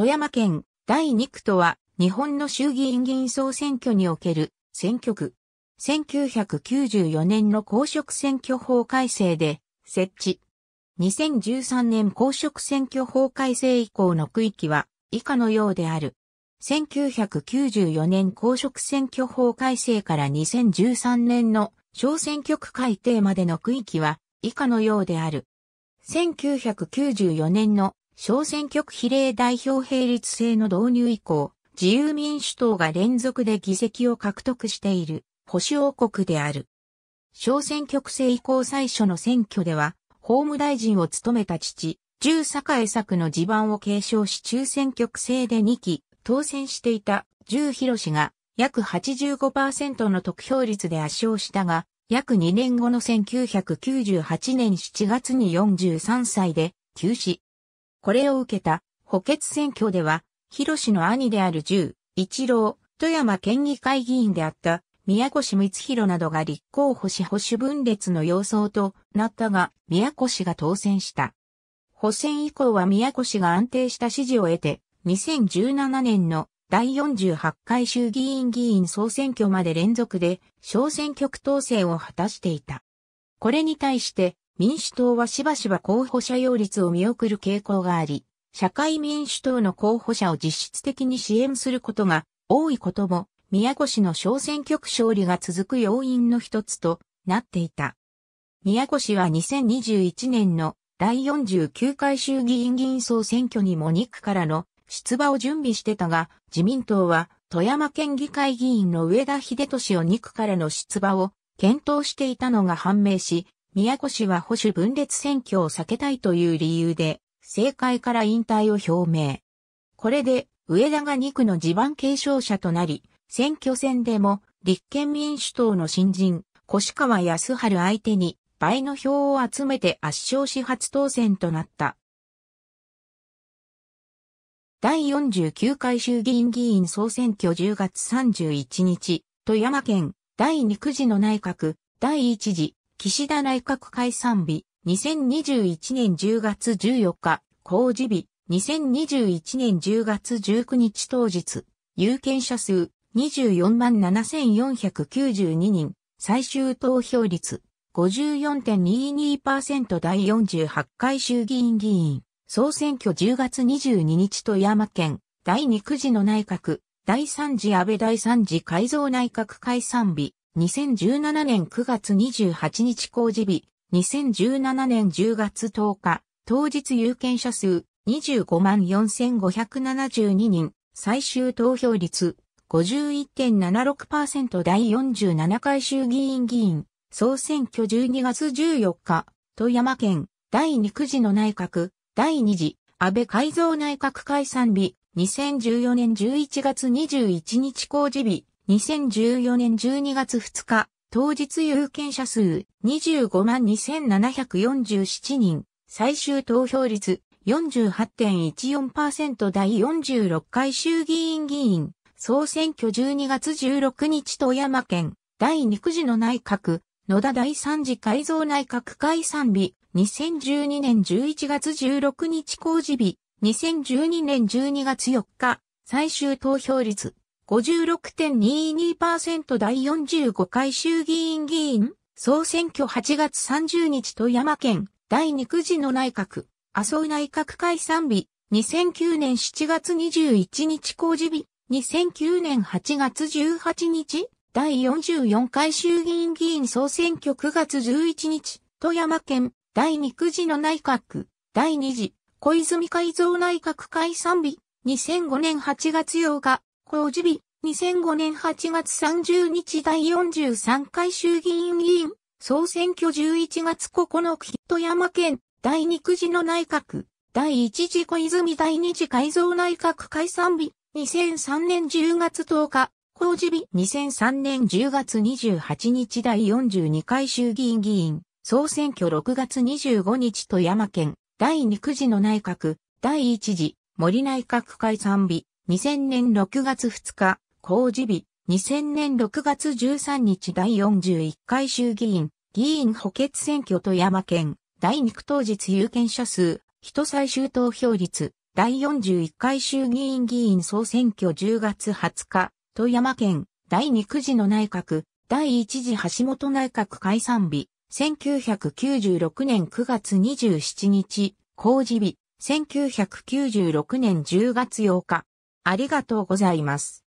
富山県第2区とは、日本の衆議院議員総選挙における選挙区。1994年の公職選挙法改正で設置。2013年公職選挙法改正以降の区域は以下のようである。1994年公職選挙法改正から2013年の小選挙区改定までの区域は以下のようである。1994年の小選挙区比例代表並立制の導入以降、自由民主党が連続で議席を獲得している保守王国である。小選挙区制以降最初の選挙では、法務大臣を務めた父、重栄作の地盤を継承し中選挙区制で2期、当選していた重広氏が約85%の得票率で圧勝したが、約2年後の1998年7月に43歳で、休止。これを受けた補欠選挙では、広氏の兄である十、一郎、富山県議会議員であった宮越光弘などが立候補し保守分裂の様相となったが、宮越が当選した。補選以降は宮越が安定した支持を得て、2017年の第48回衆議院議員総選挙まで連続で小選挙区当選を果たしていた。これに対して民主党はしばしば候補者擁立を見送る傾向があり、社会民主党の候補者を実質的に支援することが多いことも、宮古市の小選挙区勝利が続く要因の一つとなっていた。宮古市は2021年の第49回衆議院議員総選挙にも2区からの出馬を準備してたが、自民党は富山県議会議員の上田秀俊を2区からの出馬を検討していたのが判明し、宮古市は保守分裂選挙を避けたいという理由で、政界から引退を表明。これで、上田が2区の地盤継承者となり、選挙戦でも、立憲民主党の新人、越川康春相手に、倍の票を集めて圧勝し初当選となった。第49回衆議院議員総選挙10月31日、富山県第2区次の内閣、第1次岸田内閣解散日、2021年10月14日、公示日、2021年10月19日当日、有権者数24万7492人、最終投票率54.22%第48回衆議院議員、総選挙10月22日富山県、第2次の内閣、第3次安倍第3次改造内閣解散日、2017年9月28日公示日、2017年10月10日、当日有権者数25万4572人、最終投票率51.76%第47回衆議院議員、総選挙12月14日、富山県第2区次の内閣、第2次安倍改造内閣解散日、2014年11月21日公示日、2014年12月2日、当日有権者数25万2747人、最終投票率48.14%第46回衆議院議員、総選挙12月16日富山県、第2次の内閣、野田第3次改造内閣解散日、2012年11月16日公示日、2012年12月4日、最終投票率56.22%第45回衆議院議員、総選挙8月30日富山県、第2次の内閣、麻生内閣解散日、2009年7月21日公示日、2009年8月18日、第44回衆議院議員総選挙9月11日、富山県、第2次の内閣、第2次、小泉改造内閣解散日、2005年8月8日、公示日、2005年8月30日第43回衆議院議員、総選挙11月9日、富山県、第2次の内閣、第1次小泉第2次改造内閣解散日、2003年10月10日、公示日2003年10月28日第42回衆議院議員、総選挙6月25日富山県、第2次の内閣、第1次森内閣解散日、2000年6月2日、公示日、2000年6月13日第41回衆議院、議員補欠選挙富山県、第2区当日有権者数、人最終投票率、第41回衆議院議員総選挙10月20日、富山県、第2区時の内閣、第1次橋本内閣解散日、1996年9月27日、公示日、1996年10月8日、ありがとうございます。